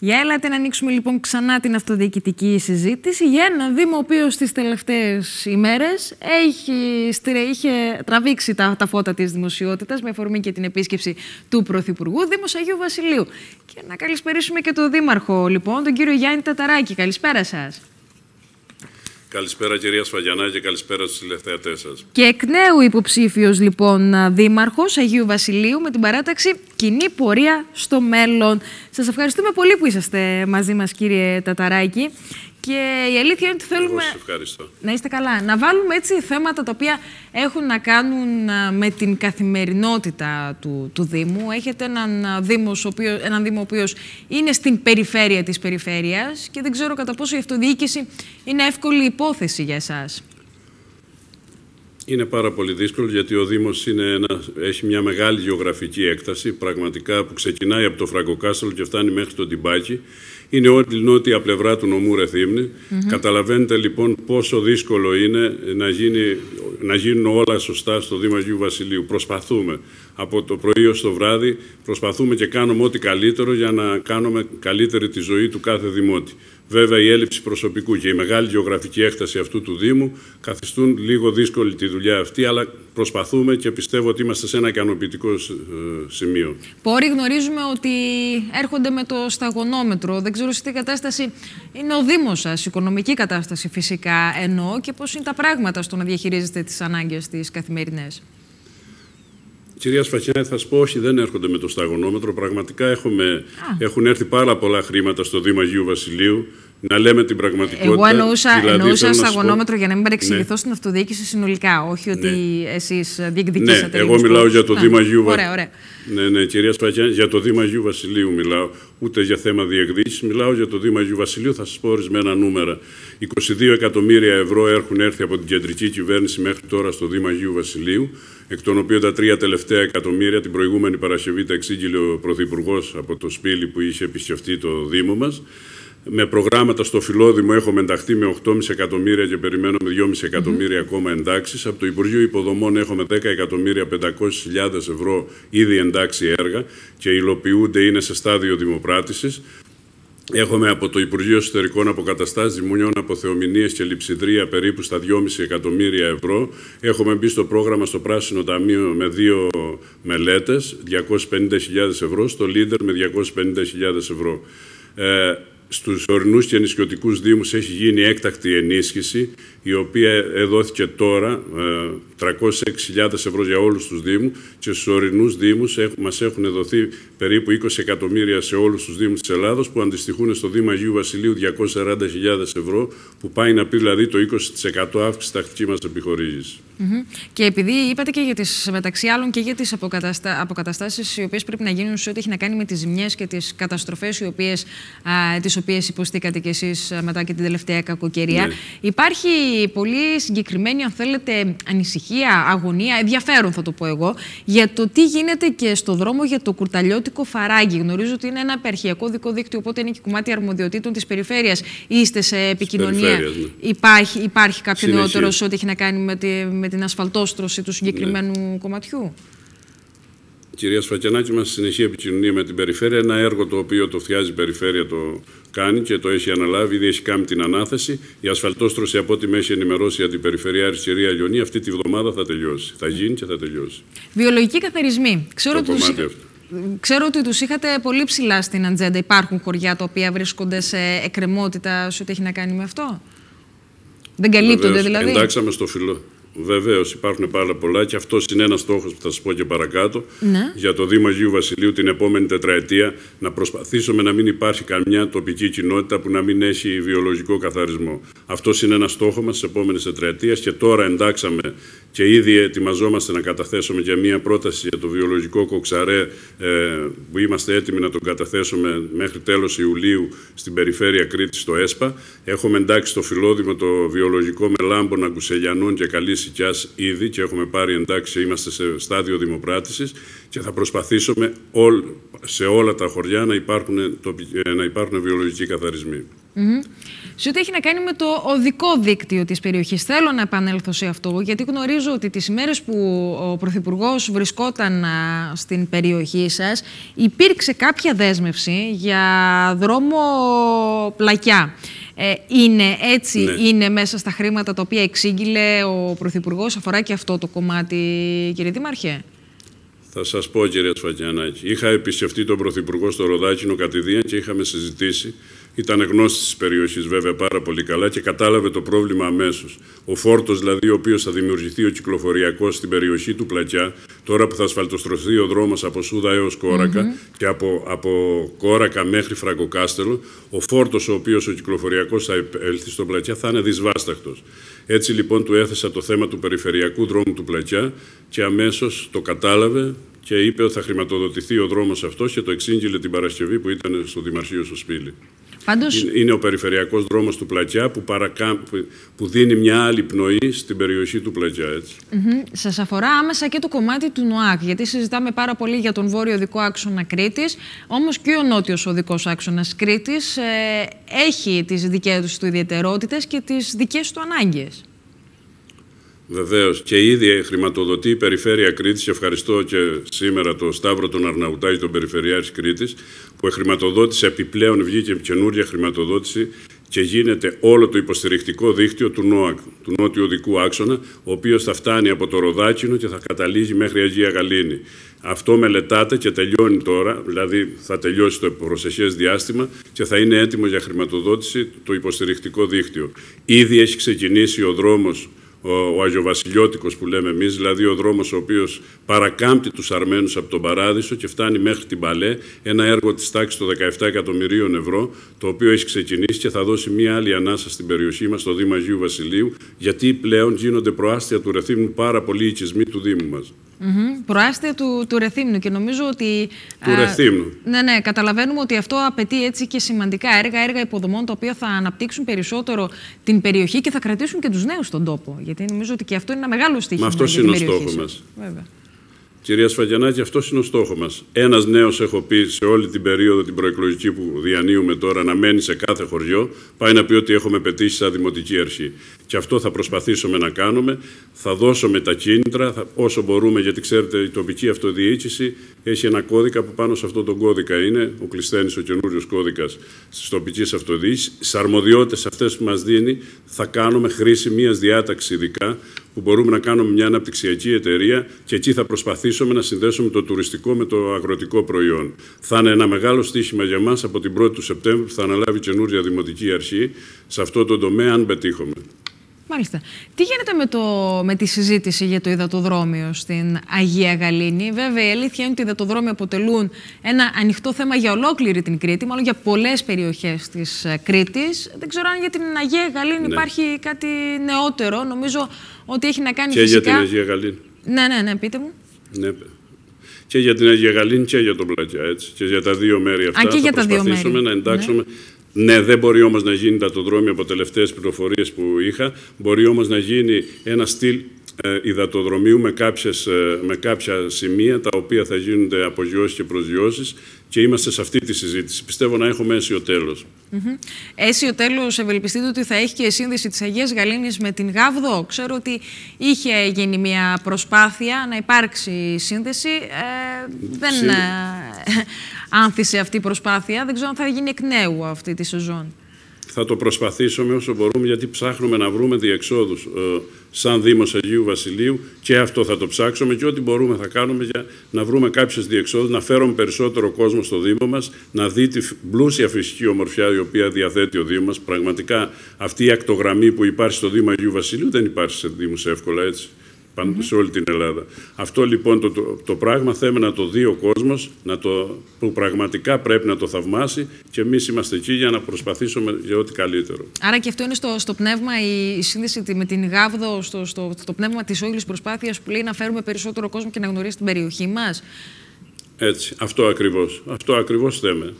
Για έλατε να ανοίξουμε λοιπόν ξανά την αυτοδιοικητική συζήτηση για ένα Δήμο ο οποίος στις τελευταίες ημέρες έχει, είχε τραβήξει τα, φώτα της δημοσιότητας με αφορμή και την επίσκεψη του Πρωθυπουργού, Δήμος Αγίου Βασιλείου. Και να καλησπερίσουμε και τον Δήμαρχο λοιπόν, τον κύριο Γιάννη Ταταράκη. Καλησπέρα σας. Καλησπέρα κυρία Σφαγιανά και καλησπέρα στους τηλεθεατές σας. Και εκ νέου υποψήφιος λοιπόν δήμαρχος Αγίου Βασιλείου με την παράταξη Κοινή Πορεία στο Μέλλον. Σας ευχαριστούμε πολύ που είσαστε μαζί μας κύριε Ταταράκη. Και η αλήθεια είναι ότι θέλουμε να είστε καλά. Να βάλουμε έτσι θέματα τα οποία έχουν να κάνουν ε, με την καθημερινότητα του, του Δήμου. Έχετε έναν, ε, έναν Δήμο ο οποίος είναι στην περιφέρεια της περιφέρειας και δεν ξέρω κατά πόσο η αυτοδιοίκηση είναι εύκολη υπόθεση για εσάς. Είναι πάρα πολύ δύσκολο γιατί ο Δήμος είναι έχει μια μεγάλη γεωγραφική έκταση πραγματικά που ξεκινάει από το Φραγκοκάστρο και φτάνει μέχρι το Τιμπάκι. Είναι όλη η νότια πλευρά του νομού Ρεθύμνη. Καταλαβαίνετε λοιπόν πόσο δύσκολο είναι να, γίνει, να γίνουν όλα σωστά στο Δήμο Αγίου Βασιλείου. Προσπαθούμε από το πρωί ως το βράδυ, προσπαθούμε και κάνουμε ό,τι καλύτερο για να κάνουμε καλύτερη τη ζωή του κάθε δημότη. Βέβαια, η έλλειψη προσωπικού και η μεγάλη γεωγραφική έκταση αυτού του Δήμου καθιστούν λίγο δύσκολη τη δουλειά αυτή, αλλά προσπαθούμε και πιστεύω ότι είμαστε σε ένα ικανοποιητικό ε, σημείο. Πόροι γνωρίζουμε ότι έρχονται με το σταγονόμετρο. Δεν ξέρω σε τι κατάσταση είναι ο Δήμος σας, οικονομική κατάσταση φυσικά εννοώ, και πώς είναι τα πράγματα στο να διαχειρίζετε τις ανάγκες τις καθημερινές. Κυρία Σφακιά, θα σα πω όχι, δεν έρχονται με το σταγονόμετρο. Πραγματικά έχουμε, έχουν έρθει πάρα πολλά χρήματα στο Δήμα Αγίου Βασιλείου να λέμε την πραγματικότητα. Εγώ εννοούσα, δηλαδή, εννοούσα σταγονόμετρο για να μην παρεξηγηθώ ναι. στην αυτοδιοίκηση συνολικά, όχι ναι. ότι ναι. εσεί διεκδικήσατε. Ναι, εγώ μιλάω για το Δήμα Αγίου Βασιλείου. Ωραία, ωραία. Ναι, ναι, κυρία Σφαγια, για το Δήμα Γιού Βασιλείου μιλάω. Ούτε για θέμα διεκδίκησης, μιλάω για το Δήμα Γιού Βασιλείου. Θα σας πω ορισμένα νούμερα. 22 εκατομμύρια ευρώ έχουν έρθει από την κεντρική κυβέρνηση μέχρι τώρα στο Δήμα Γιού Βασιλείου, εκ των οποίων τα τρία τελευταία εκατομμύρια την προηγούμενη Παρασκευή τα εξήγηλε ο Πρωθυπουργός από το σπίτι που είχε επισκεφτεί το Δήμο μας. Με προγράμματα στο Φιλόδημο έχουμε ενταχθεί με 8,5 εκατομμύρια και περιμένουμε 2,5 εκατομμύρια ακόμα εντάξεις. Από το Υπουργείο Υποδομών έχουμε 10 εκατομμύρια 500.000 ευρώ ήδη εντάξει έργα και υλοποιούνται, είναι σε στάδιο δημοπράτησης. Έχουμε από το Υπουργείο Εσωτερικών Αποκαταστάσεις Δημονιών Αποθεομηνίες και Λειψιδρία περίπου στα 2,5 εκατομμύρια ευρώ. Έχουμε μπει στο πρόγραμμα στο Πράσινο Ταμείο με δύο μελέτες, 250.000 ευρώ, στο Λίντερ με 250.000 ευρώ. Ε, Στους ορεινούς και νησιωτικούς δήμους έχει γίνει έκτακτη ενίσχυση, η οποία δόθηκε τώρα 306.000 ε, ευρώ για όλους τους Δήμους, και στους ορεινούς δήμους μας έχουν δοθεί περίπου 20 εκατομμύρια σε όλους τους Δήμους της Ελλάδος που αντιστοιχούν στο Δήμα Αγίου Βασιλείου 240.000 ευρώ που πάει να πει δηλαδή το 20% αύξηση τακτική μας επιχορήγησης. Mm Και επειδή είπατε και για τις, μεταξύ άλλων και για τις αποκαταστα... αποκαταστάσεις οι οποίες πρέπει να γίνουν σε ό,τι έχει να κάνει με τις ζημιές και τις καταστροφές. οι οποίες οποίες υποστήκατε κι εσείς ε, μετά και την τελευταία κακοκαιρία. Ναι. Υπάρχει πολύ συγκεκριμένη, αν θέλετε, ανησυχία, αγωνία, ενδιαφέρον θα το πω εγώ, για το τι γίνεται και στο δρόμο για το κουρταλιώτικο φαράγγι. Γνωρίζω ότι είναι ένα απερχιακό δικό δίκτυο, οπότε είναι και κομμάτι αρμοδιοτήτων της περιφέρειας Είστε σε επικοινωνία. Ναι. Υπάρχει, υπάρχει κάποιο νεότερο ότι έχει να κάνει με, τη, με την ασφαλτόστρωση του συγκεκριμένου κομματιού κυρίας Σφακιανάκη μας συνεχεί επικοινωνία με την περιφέρεια. Ένα έργο το οποίο το φτιάζει η περιφέρεια το κάνει και το έχει αναλάβει, ήδη έχει κάνει την ανάθεση. Η ασφαλτόστρωση από ό,τι με έχει ενημερώσει για την περιφερειά Αριστερία Λιονή αυτή τη βδομάδα θα τελειώσει. Θα γίνει και θα τελειώσει. Βιολογικοί καθαρισμοί. Ξέρω το ότι Ξέρω ότι είχατε πολύ ψηλά στην ατζέντα. Υπάρχουν χωριά τα οποία βρίσκονται σε εκκρεμότητα σε ό,τι έχει να κάνει με αυτό. Δεν καλύπτονται δηλαδή. Εντάξαμε στο φιλό. Βεβαίως, υπάρχουν πάρα πολλά και αυτός είναι ένας στόχος που θα σας πω και παρακάτω. Ναι. Για το Δήμο Αγίου Βασιλείου την επόμενη τετραετία να προσπαθήσουμε να μην υπάρχει καμιά τοπική κοινότητα που να μην έχει βιολογικό καθαρισμό. Αυτός είναι ένας στόχος μας της επόμενης τετραετίας και τώρα εντάξαμε και ήδη ετοιμαζόμαστε να καταθέσουμε για μία πρόταση για το βιολογικό κοξαρέ ε, που είμαστε έτοιμοι να τον καταθέσουμε μέχρι τέλος Ιουλίου στην περιφέρεια Κρήτη στο ΕΣΠΑ. Έχουμε εντάξει το φιλόδημο το βιολογικό μελάμπονα κουσελιανών και Καλή ήδη και έχουμε πάρει εντάξει, είμαστε σε στάδιο δημοπράτησης και θα προσπαθήσουμε όλ, σε όλα τα χωριά να υπάρχουν, ε, να υπάρχουν βιολογικοί καθαρισμοί. Mm Σε ό,τι έχει να κάνει με το οδικό δίκτυο της περιοχής, θέλω να επανέλθω σε αυτό, γιατί γνωρίζω ότι τις ημέρες που ο Πρωθυπουργός βρισκόταν στην περιοχή σας, υπήρξε κάποια δέσμευση για δρόμο πλακιά. Ε, είναι, έτσι ναι. είναι μέσα στα χρήματα τα οποία εξήγηλε ο Πρωθυπουργός. Αφορά και αυτό το κομμάτι, κύριε Δήμαρχε. Θα σας πω, κύριε Σφακιανάκη. Είχα επισκεφτεί τον Πρωθυπουργό στο Ροδάκινο κατηδίαν και είχαμε συζητήσει ήταν γνώστης της περιοχής βέβαια πάρα πολύ καλά και κατάλαβε το πρόβλημα αμέσως. Ο φόρτος δηλαδή, ο οποίος θα δημιουργηθεί ο κυκλοφοριακός στην περιοχή του Πλατιά, τώρα που θα ασφαλτοστρωθεί ο δρόμος από Σούδα έως Κόρακα και από, από Κόρακα μέχρι Φραγκοκάστελο, ο φόρτος ο οποίος ο κυκλοφοριακός θα έλθει στο Πλατιά θα είναι δυσβάσταχτος. Έτσι λοιπόν του έθεσα το θέμα του περιφερειακού δρόμου του Πλατιά και αμέσως το κατάλαβε και είπε ότι θα χρηματοδοτηθεί ο δρόμος αυτός και το εξήγηλε την Παρασκευή που ήταν στο Δημαρχείο στο Σπίλι. Είναι ο περιφερειακός δρόμος του Πλατιά που, που δίνει μια άλλη πνοή στην περιοχή του Πλατιά. Έτσι. Σας αφορά άμεσα και το κομμάτι του ΝΟΑΚ, γιατί συζητάμε πάρα πολύ για τον βόρειο οδικό άξονα Κρήτης, όμως και ο νότιος οδικός άξονας Κρήτης ε, έχει τις δικές του ιδιαιτερότητες και τις δικές του ανάγκες. Βεβαίως και ήδη χρηματοδοτεί η Περιφέρεια Κρήτης. Ευχαριστώ και σήμερα το Σταύρο τον Αρναουτάκη, τον Περιφερειάρχη Κρήτης, που χρηματοδότησε επιπλέον, βγήκε καινούργια χρηματοδότηση και γίνεται όλο το υποστηρικτικό δίκτυο του ΝΟΑΚ, του Νότιου Οδικού Άξονα, ο οποίος θα φτάνει από το Ροδάκινο και θα καταλήγει μέχρι Αγία Γαλήνη. Αυτό μελετάται και τελειώνει τώρα, δηλαδή θα τελειώσει το προσεχές διάστημα και θα είναι έτοιμο για χρηματοδότηση το υποστηρικτικό δίκτυο. Ήδη έχει ξεκινήσει ο δρόμος ο Αγιοβασιλιώτικος που λέμε εμείς, δηλαδή ο δρόμος ο οποίος παρακάμπτει τους Αρμένους από τον Παράδεισο και φτάνει μέχρι την Παλέ, ένα έργο της τάξης των 17 εκατομμυρίων ευρώ, το οποίο έχει ξεκινήσει και θα δώσει μία άλλη ανάσα στην περιοχή μας, στο Δήμα Αγίου Βασιλείου, γιατί πλέον γίνονται προάστια του Ρεθύμνου πάρα πολλοί οικισμοί του Δήμου μας. Mm-hmm. Προάστια του, του Ρεθύμνου και νομίζω ότι. Του Ρεθύμνου. Ναι, ναι, καταλαβαίνουμε ότι αυτό απαιτεί έτσι και σημαντικά έργα, έργα υποδομών τα οποία θα αναπτύξουν περισσότερο την περιοχή και θα κρατήσουν και τους νέους στον τόπο. Γιατί νομίζω ότι και αυτό είναι ένα μεγάλο στοιχείο. Μα αυτό είναι ο στόχο μα. Κυρία Σφαγιανάκη, αυτός είναι ο στόχος μας. Ένας νέος, έχω πει σε όλη την περίοδο την προεκλογική που διανύουμε τώρα, να μένει σε κάθε χωριό, πάει να πει ότι έχουμε πετύχει σαν δημοτική αρχή. Και αυτό θα προσπαθήσουμε να κάνουμε. Θα δώσουμε τα κίνητρα θα, όσο μπορούμε, γιατί ξέρετε, η τοπική αυτοδιοίκηση έχει ένα κώδικα που πάνω σε αυτόν τον κώδικα είναι ο Κλεισθένη, ο καινούριος κώδικας της τοπικής αυτοδιοίκησης. Στι αρμοδιότητες αυτές που μας δίνει, θα κάνουμε χρήση μιας διάταξης ειδικά που μπορούμε να κάνουμε μια αναπτυξιακή εταιρεία και εκεί θα προσπαθήσουμε να συνδέσουμε το τουριστικό με το αγροτικό προϊόν. Θα είναι ένα μεγάλο στίχημα για μας από την 1η του Σεπτέμβρη που θα αναλάβει καινούρια δημοτική αρχή σε αυτό το τομέα, αν πετύχουμε. Μάλιστα. Τι γίνεται με, το, με τη συζήτηση για το υδατοδρόμιο στην Αγία Γαλήνη. Βέβαια, η αλήθεια είναι ότι οι υδατοδρόμοι αποτελούν ένα ανοιχτό θέμα για ολόκληρη την Κρήτη, μάλλον για πολλές περιοχές της ε, Κρήτης. Δεν ξέρω αν για την Αγία Γαλήνη ναι. υπάρχει κάτι νεότερο. Νομίζω ότι έχει να κάνει και φυσικά... για την Αγία Γαλήνη. Ναι, ναι, ναι, πείτε μου. Ναι. Και για την Αγία Γαλήνη και για τον Πλατιά, Και για τα δύο μέρη αυτά. Α, θα για τα δύο μέρη. να ναι. εντάξουμε ναι, δεν μπορεί όμως να γίνει τα δρόμιο από τελευταίες πληροφορίες που είχα. Μπορεί όμως να γίνει ένα στυλ ε, υδατοδρομίου με, κάποιες, ε, με κάποια σημεία τα οποία θα γίνονται απογειώσεις και προσγειώσεις και είμαστε σε αυτή τη συζήτηση. Πιστεύω να έχουμε αίσιο τέλος. Mm -hmm. Αίσιο τέλος, ευελπιστείτε ότι θα έχει και η σύνδεση της Αγίας Γαλήνης με την Γάβδο. Ξέρω ότι είχε γίνει μια προσπάθεια να υπάρξει σύνδεση. Ε, δεν άνθησε αυτή η προσπάθεια. Δεν ξέρω αν θα γίνει εκ νέου αυτή τη σεζόν. Θα το προσπαθήσουμε όσο μπορούμε, γιατί ψάχνουμε να βρούμε διεξόδους σαν Δήμος Αγίου Βασιλείου και αυτό θα το ψάξουμε και ό,τι μπορούμε θα κάνουμε για να βρούμε κάποιες διεξόδους, να φέρουμε περισσότερο κόσμο στο Δήμο μας, να δει τη πλούσια φυσική ομορφιά η οποία διαθέτει ο Δήμος μας. Πραγματικά αυτή η ακτογραμμή που υπάρχει στο Δήμο Αγίου Βασιλείου δεν υπάρχει σε Δήμους εύκολα έτσι πάνω σε όλη την Ελλάδα. Αυτό λοιπόν το, το, πράγμα θέμε να το δει ο κόσμος, που πραγματικά πρέπει να το θαυμάσει και εμείς είμαστε εκεί για να προσπαθήσουμε για ό,τι καλύτερο. Άρα και αυτό είναι στο, στο πνεύμα, η, σύνδεση με την Γάβδο, στο, στο, στο πνεύμα της όλης προσπάθειας που λέει να φέρουμε περισσότερο κόσμο και να γνωρίσει την περιοχή μας. Έτσι, αυτό ακριβώς. Αυτό ακριβώς θέμε.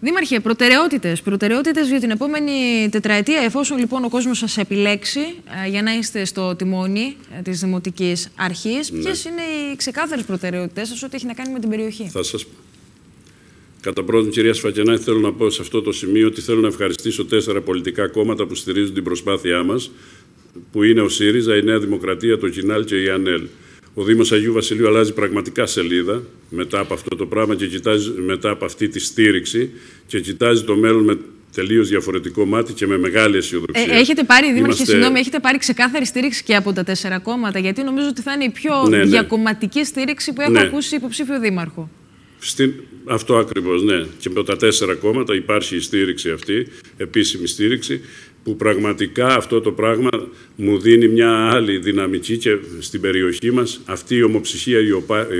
Δήμαρχε, προτεραιότητες. Προτεραιότητες για την επόμενη τετραετία, εφόσον λοιπόν ο κόσμος σας επιλέξει ε, για να είστε στο τιμόνι ε, της Δημοτικής Αρχής, ναι. ποιες είναι οι ξεκάθαρες προτεραιότητέ σας ό,τι έχει να κάνει με την περιοχή. Θα σας πω. Κατά πρώτον, κυρία Σφακενάη, θέλω να πω σε αυτό το σημείο ότι θέλω να ευχαριστήσω τέσσερα πολιτικά κόμματα που στηρίζουν την προσπάθειά μας, που είναι ο ΣΥΡΙΖΑ, η Νέα Δημοκρατία, το Κινάλ και η ΑΝΕΛ. Ο Δήμος Αγίου Βασιλείου αλλάζει πραγματικά σελίδα μετά από αυτό το πράγμα και κοιτάζει, μετά από αυτή τη στήριξη και κοιτάζει το μέλλον με τελείως διαφορετικό μάτι και με μεγάλη αισιοδοξία. Ε, έχετε πάρει, Δήμαρχε, συγγνώμη, έχετε πάρει ξεκάθαρη στήριξη και από τα τέσσερα κόμματα, γιατί νομίζω ότι θα είναι η πιο ναι, ναι. διακομματική στήριξη που έχω ναι. ακούσει υποψήφιο Δήμαρχο. Αυτό ακριβώς, ναι. Και από τα τέσσερα κόμματα υπάρχει η στήριξη αυτή, επίσημη στήριξη που πραγματικά αυτό το πράγμα μου δίνει μια άλλη δυναμική και στην περιοχή μας. Αυτή η ομοψυχία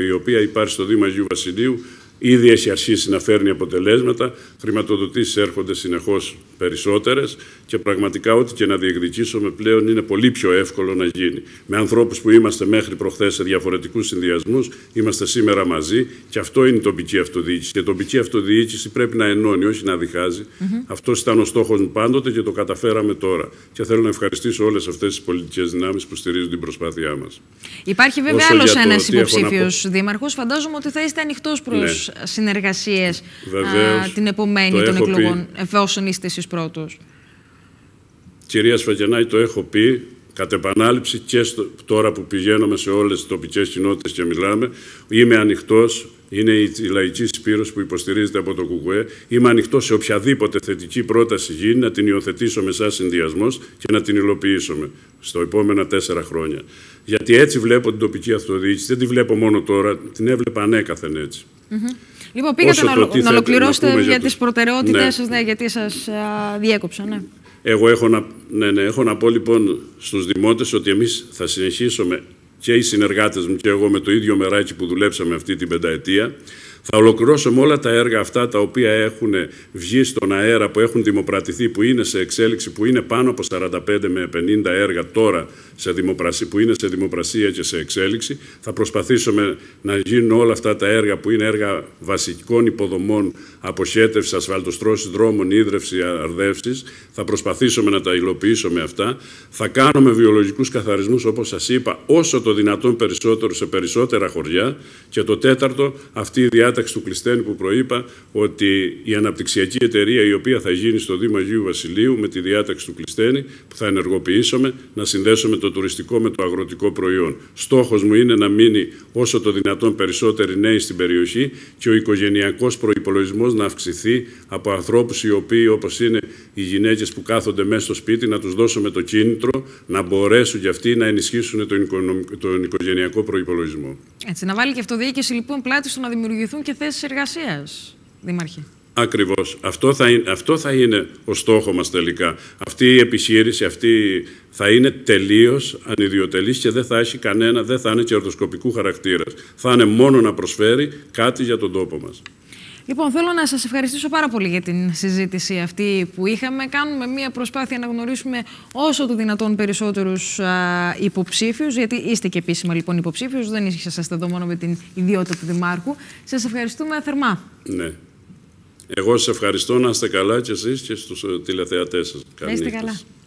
η οποία υπάρχει στο Δήμα Αγίου Βασιλείου ήδη έχει αρχίσει να φέρνει αποτελέσματα. Χρηματοδοτήσεις έρχονται συνεχώς περισσότερες και πραγματικά ό,τι και να διεκδικήσουμε πλέον είναι πολύ πιο εύκολο να γίνει. Με ανθρώπους που είμαστε μέχρι προχθές σε διαφορετικούς συνδυασμούς. είμαστε σήμερα μαζί και αυτό είναι η τοπική αυτοδιοίκηση. Και η τοπική αυτοδιοίκηση πρέπει να ενώνει, όχι να διχάζει. Mm Αυτό ήταν ο στόχος μου πάντοτε και το καταφέραμε τώρα. Και θέλω να ευχαριστήσω όλες αυτές τις πολιτικές δυνάμεις που στηρίζουν την προσπάθειά μας. Υπάρχει βέβαια άλλο ένα υποψήφιο να... δήμαρχος. Φαντάζομαι ότι θα είστε ανοιχτός προς ναι. συνεργασίες την επομένη των εκλογών, εφόσον είστε εσείς πρώτος. Κυρία Σφαγενάη, το έχω πει κατ' επανάληψη και τώρα που πηγαίνουμε σε όλες τις τοπικές κοινότητες και μιλάμε, είμαι ανοιχτός, είναι η, λαϊκή σπήρωση που υποστηρίζεται από το ΚΚΕ, είμαι ανοιχτός σε οποιαδήποτε θετική πρόταση γίνει, να την υιοθετήσω με σαν συνδυασμός και να την υλοποιήσουμε στο επόμενα τέσσερα χρόνια. Γιατί έτσι βλέπω την τοπική αυτοδιοίκηση, δεν τη βλέπω μόνο τώρα, την έβλεπα ανέκαθεν έτσι. Λοιπόν, πήγατε να, να ολοκληρώσετε για τις προτεραιότητες ναι. σας, ναι, γιατί σας διέκοψα. Ναι. Εγώ έχω να, ναι, ναι, έχω να πω λοιπόν στους δημότες ότι εμείς θα συνεχίσουμε και οι συνεργάτες μου και εγώ με το ίδιο μεράκι που δουλέψαμε αυτή την πενταετία θα ολοκληρώσουμε όλα τα έργα αυτά τα οποία έχουν βγει στον αέρα, που έχουν δημοπρατηθεί, που είναι σε εξέλιξη, που είναι πάνω από 45 με 50 έργα τώρα σε που είναι σε δημοπρασία και σε εξέλιξη. Θα προσπαθήσουμε να γίνουν όλα αυτά τα έργα που είναι έργα βασικών υποδομών, αποχέτευσης, ασφαλτοστρώσης δρόμων, ίδρυυση, αρδεύσης. Θα προσπαθήσουμε να τα υλοποιήσουμε αυτά. Θα κάνουμε βιολογικούς καθαρισμούς, όπως σας είπα, όσο το δυνατόν περισσότερο σε περισσότερα χωριά. Και το τέταρτο, αυτή η διάταξη του Κλειστένη που προείπα ότι η αναπτυξιακή εταιρεία η οποία θα γίνει στο Δήμο Αγίου Βασιλείου με τη διάταξη του Κλειστένη που θα ενεργοποιήσουμε να συνδέσουμε το τουριστικό με το αγροτικό προϊόν. Στόχος μου είναι να μείνει όσο το δυνατόν περισσότεροι νέοι στην περιοχή και ο οικογενειακός προϋπολογισμός να αυξηθεί από ανθρώπους οι οποίοι όπως είναι οι γυναίκες που κάθονται μέσα στο σπίτι να τους δώσουμε το κίνητρο να μπορέσουν κι αυτοί να ενισχύσουν τον, οικογενειακό προπολογισμό. Έτσι, να βάλει και αυτοδιοίκηση λοιπόν πλάτη στο να δημιουργηθούν και θέσεις εργασίας, Δήμαρχε. Ακριβώς. Αυτό θα, είναι, αυτό θα είναι ο στόχος μας τελικά. Αυτή η επιχείρηση αυτή θα είναι τελείως ανιδιοτελής και δεν θα έχει κανένα, δεν θα είναι κερδοσκοπικού χαρακτήρας. Θα είναι μόνο να προσφέρει κάτι για τον τόπο μας. Λοιπόν, θέλω να σας ευχαριστήσω πάρα πολύ για την συζήτηση αυτή που είχαμε. Κάνουμε μια προσπάθεια να γνωρίσουμε όσο το δυνατόν περισσότερους α, υποψήφιους, γιατί είστε και επίσημα λοιπόν υποψήφιος, δεν σας εδώ μόνο με την ιδιότητα του Δημάρχου. Σας ευχαριστούμε θερμά. Ναι. Εγώ σας ευχαριστώ να είστε καλά και εσείς και στους ε, τηλεθεατές σας. Να είστε καλά.